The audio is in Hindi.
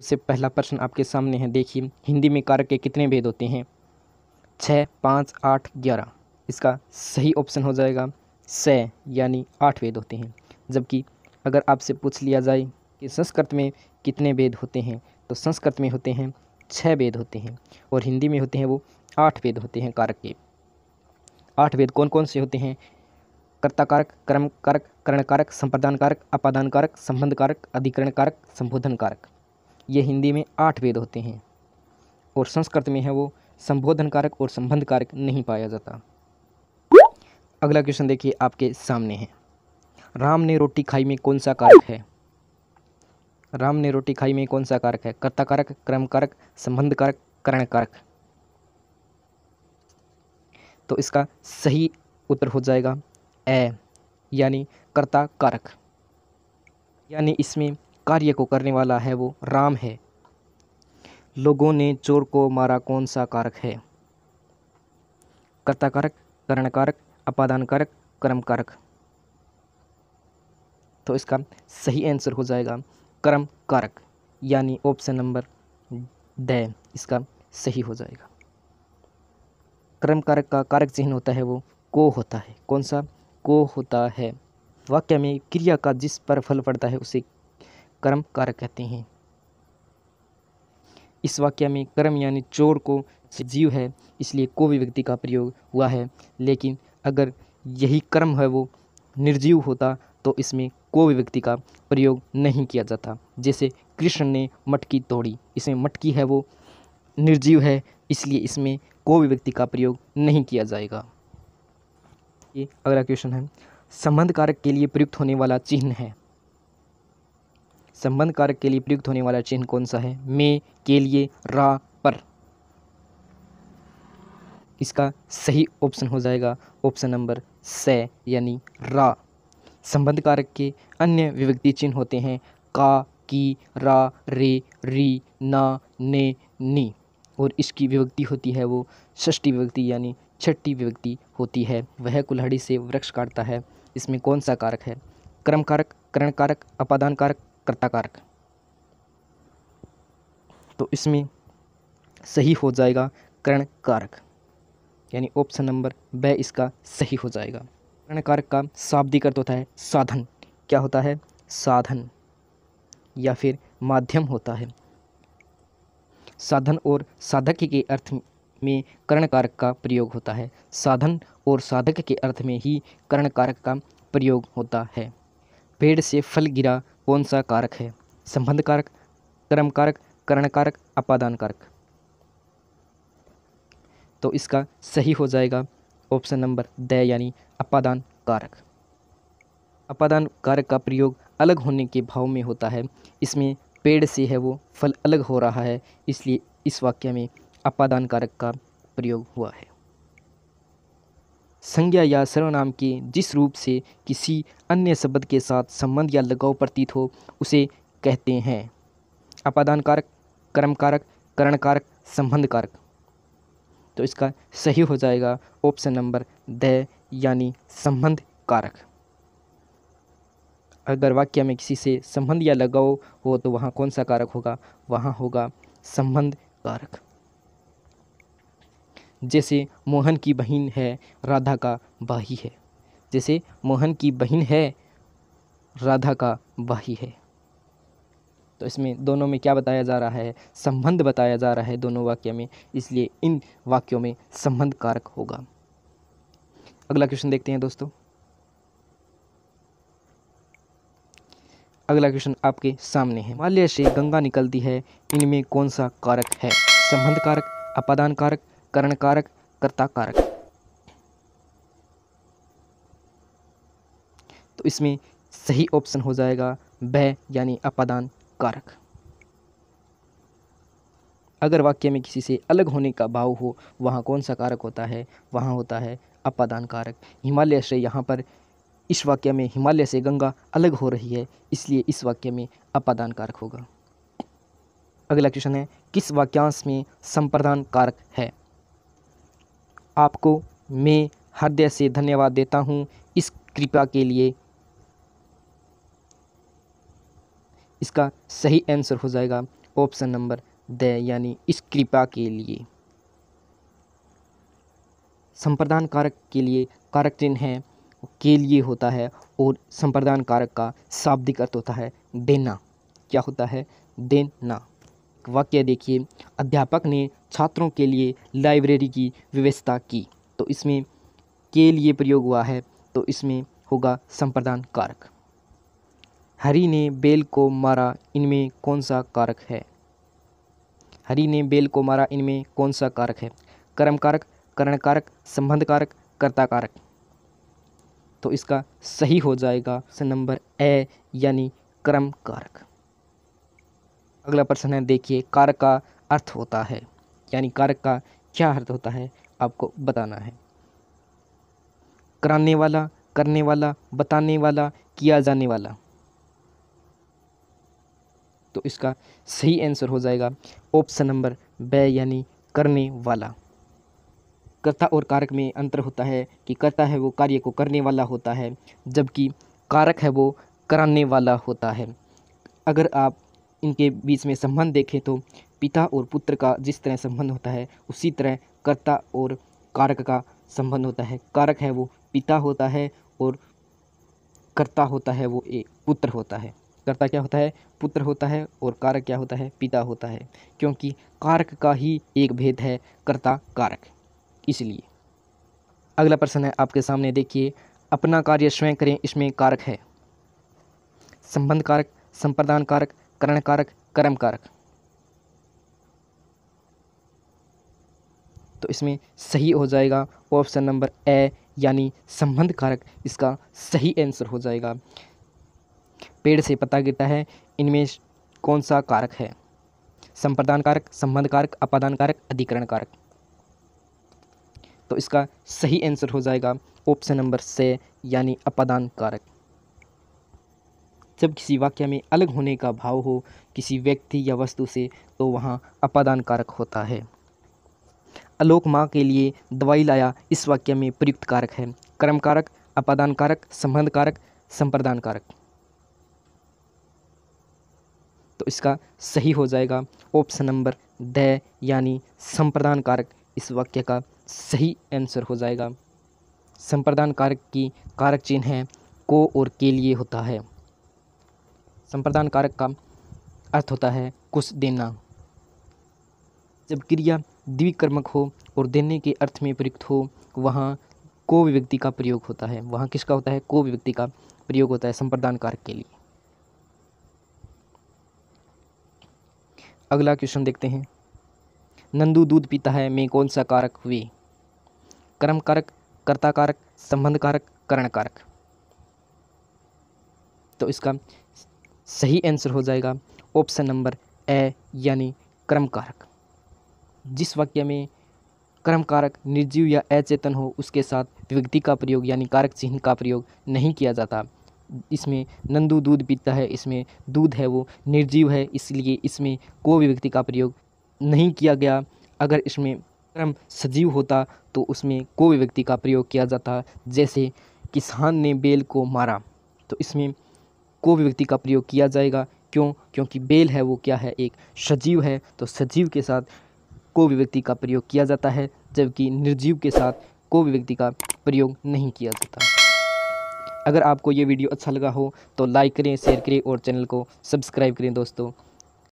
सबसे पहला प्रश्न आपके सामने है देखिए हिंदी में कारक के कितने भेद होते हैं छः पाँच आठ ग्यारह इसका सही ऑप्शन हो जाएगा स यानी आठ भेद होते हैं जबकि अगर आपसे पूछ लिया जाए कि संस्कृत में कितने भेद होते हैं तो संस्कृत में होते हैं छः भेद होते हैं और हिंदी में होते हैं वो आठ भेद होते हैं कारक के आठ भेद कौन कौन से होते हैं कर्ता कारक कर्म कारक करण कारक संप्रदान कारक अपादान कारक संबंध कारक अधिकरण कारक संबोधन कारक ये हिंदी में आठ वेद होते हैं और संस्कृत में है वो संबोधन कारक और संबंध कारक नहीं पाया जाता अगला क्वेश्चन देखिए आपके सामने है राम ने रोटी खाई में कौन सा कारक है राम ने रोटी खाई में कौन सा कारक है कर्ता कारक क्रम कारक संबंध कारक करण कारक तो इसका सही उत्तर हो जाएगा ए यानी कर्ता कारक यानी इसमें कार्य को करने वाला है वो राम है लोगों ने चोर को मारा कौन सा कारक है कर्ता कारक करण कारक अपादान कारक कर्म कारक तो इसका सही आंसर हो जाएगा कर्म कारक यानी ऑप्शन नंबर ड इसका सही हो जाएगा कर्म कारक का कारक चिन्ह होता है वो को होता है कौन सा को होता है वाक्य में क्रिया का जिस पर फल पड़ता है उसे कर्म कार्य कहते हैं इस वाक्य में कर्म यानी चोर को जीव है इसलिए को भी व्यक्ति का प्रयोग हुआ है लेकिन अगर यही कर्म है वो निर्जीव होता तो इसमें भी व्यक्ति का प्रयोग नहीं किया जाता जैसे कृष्ण ने मटकी तोड़ी इसमें मटकी है वो निर्जीव है इसलिए इसमें भी व्यक्ति का प्रयोग नहीं किया जाएगा ये अगला क्वेश्चन है संबंध कारक के लिए प्रयुक्त होने वाला चिन्ह है संबंध कारक के लिए प्रयुक्त होने वाला चिन्ह कौन सा है मे के लिए रा पर इसका सही ऑप्शन हो जाएगा ऑप्शन नंबर स यानी रा संबंध कारक के अन्य विभक्ति चिन्ह होते हैं का की रा रे री ना ने नी और इसकी विभक्ति होती है वो षष्ठी विभक्ति यानी छठी विभक्ति होती है वह कुल्हाड़ी से वृक्ष काटता है इसमें कौन सा कारक है क्रम कारक करण कारक अपादान कारक कर्ता कारक तो इसमें सही हो जाएगा करण कारक यानी ऑप्शन नंबर ब इसका सही हो जाएगा करण कारक का शाब्दिक अर्थ होता है साधन क्या होता है साधन या फिर माध्यम होता है साधन और साधक के अर्थ में करण कारक का प्रयोग होता है साधन और साधक के अर्थ में ही करण कारक का प्रयोग होता है पेड़ से फल गिरा कौन सा कारक है संबंध कारक कर्म कारक करण कारक अपादान कारक तो इसका सही हो जाएगा ऑप्शन नंबर द यानी अपादान कारक अपादान कारक का प्रयोग अलग होने के भाव में होता है इसमें पेड़ से है वो फल अलग हो रहा है इसलिए इस वाक्य में अपादान कारक का प्रयोग हुआ है संज्ञा या सर्वनाम के जिस रूप से किसी अन्य शब्द के साथ संबंध या लगाव प्रतीत हो उसे कहते हैं अपादान कारक कर्म कारक करण कारक संबंध कारक तो इसका सही हो जाएगा ऑप्शन नंबर द यानी संबंध कारक अगर वाक्य में किसी से संबंध या लगाव हो तो वहाँ कौन सा कारक होगा वहाँ होगा संबंध कारक जैसे मोहन की बहन है राधा का भाई है जैसे मोहन की बहन है राधा का भाई है तो इसमें दोनों में क्या बताया जा रहा है संबंध बताया जा रहा है दोनों वाक्य में इसलिए इन वाक्यों में संबंध कारक होगा अगला क्वेश्चन देखते हैं दोस्तों अगला क्वेश्चन आपके सामने है माल्य से गंगा निकलती है इनमें कौन सा कारक है संबंध कारक अपादान कारक करण कारक कर्ता कारक तो इसमें सही ऑप्शन हो जाएगा भ यानी अपादान कारक अगर वाक्य में किसी से अलग होने का भाव हो वहाँ कौन सा कारक होता है वहाँ होता है अपादान कारक हिमालय से यहाँ पर इस वाक्य में हिमालय से गंगा अलग हो रही है इसलिए इस वाक्य में अपादान कारक होगा अगला क्वेश्चन है किस वाक्यांश में संप्रदान कारक है आपको मैं हृदय से धन्यवाद देता हूँ इस कृपा के लिए इसका सही आंसर हो जाएगा ऑप्शन नंबर द यानी इस कृपा के लिए संप्रदान कारक के लिए कारक चिन्ह है के लिए होता है और संप्रदान कारक का शाब्दिक अर्थ होता है देना क्या होता है देना वाक्य देखिए अध्यापक ने छात्रों के लिए लाइब्रेरी की व्यवस्था की तो इसमें के लिए प्रयोग हुआ है तो इसमें होगा संप्रदान कारक हरी ने बेल को मारा इनमें कौन सा कारक है हरी ने बेल को मारा इनमें कौन सा कारक है कर्म कारक करण कारक संबंध कारक कर्ता कारक तो इसका सही हो जाएगा नंबर ए यानी कर्म कारक अगला प्रश्न है देखिए कारक का अर्थ होता है यानी कारक का क्या अर्थ होता है आपको बताना है कराने वाला करने वाला बताने वाला किया जाने वाला तो इसका सही आंसर हो जाएगा ऑप्शन नंबर ब यानी करने वाला कर्ता और कारक में अंतर होता है कि कर्ता है वो कार्य को करने वाला होता है जबकि कारक है वो कराने वाला होता है अगर आप इनके बीच में संबंध देखें तो पिता और पुत्र का जिस तरह संबंध होता है उसी तरह कर्ता और कारक का संबंध होता है कारक है वो पिता होता है और कर्ता होता है वो एक पुत्र होता है कर्ता क्या होता है पुत्र होता है और कारक क्या होता है पिता होता है क्योंकि कारक का ही एक भेद है कर्ता कारक इसलिए अगला प्रश्न है आपके सामने देखिए अपना कार्य स्वयं करें इसमें कारक है संबंध कारक संप्रदान कारक करण कारक कर्म कारक तो इसमें सही हो जाएगा ऑप्शन नंबर ए यानी संबंध कारक इसका सही आंसर हो जाएगा पेड़ से पता गिरता है इनमें कौन सा कारक है संप्रदान कारक संबंध कारक अपादान कारक अधिकरण कारक तो इसका सही आंसर हो जाएगा ऑप्शन नंबर से यानी अपादान कारक जब किसी वाक्य में अलग होने का भाव हो किसी व्यक्ति या वस्तु से तो वहाँ अपादान कारक होता है अलोक माँ के लिए दवाई लाया इस वाक्य में प्रयुक्त कारक है कर्म कारक अपादान कारक संबंध कारक संप्रदान कारक तो इसका सही हो जाएगा ऑप्शन नंबर द यानी संप्रदान कारक इस वाक्य का सही आंसर हो जाएगा संप्रदान कारक की कारक चिन्ह है को और के लिए होता है संप्रदान कारक का अर्थ होता है कुछ देना जब क्रिया द्विकर्मक हो और देने के अर्थ में प्रयुक्त हो वहाँ को विव्यक्ति का प्रयोग होता है वहाँ किसका होता है को विव्यक्ति का प्रयोग होता है संप्रदान कारक के लिए अगला क्वेश्चन देखते हैं नंदू दूध पीता है में कौन सा कारक हुए कर्म कारक कर्ता कारक संबंध कारक करण कारक तो इसका सही आंसर हो जाएगा ऑप्शन नंबर ए यानी क्रम कारक जिस वाक्य में क्रम कारक निर्जीव या अचेतन हो उसके साथ विभक्ति का प्रयोग यानी कारक चिन्ह का प्रयोग नहीं किया जाता इसमें नंदू दूध पीता है इसमें दूध है वो निर्जीव है इसलिए इसमें को विभक्ति का प्रयोग नहीं किया गया अगर इसमें क्रम सजीव होता तो उसमें को विभक्ति का प्रयोग किया जाता जैसे किसान ने बेल को मारा तो इसमें को भी व्यक्ति का प्रयोग किया जाएगा क्यों क्योंकि बेल है वो क्या है एक सजीव है तो सजीव के साथ को भी व्यक्ति का प्रयोग किया जाता है जबकि निर्जीव के साथ को भी व्यक्ति का प्रयोग नहीं किया जाता अगर आपको ये वीडियो अच्छा लगा हो तो लाइक करें शेयर करें और चैनल को सब्सक्राइब करें दोस्तों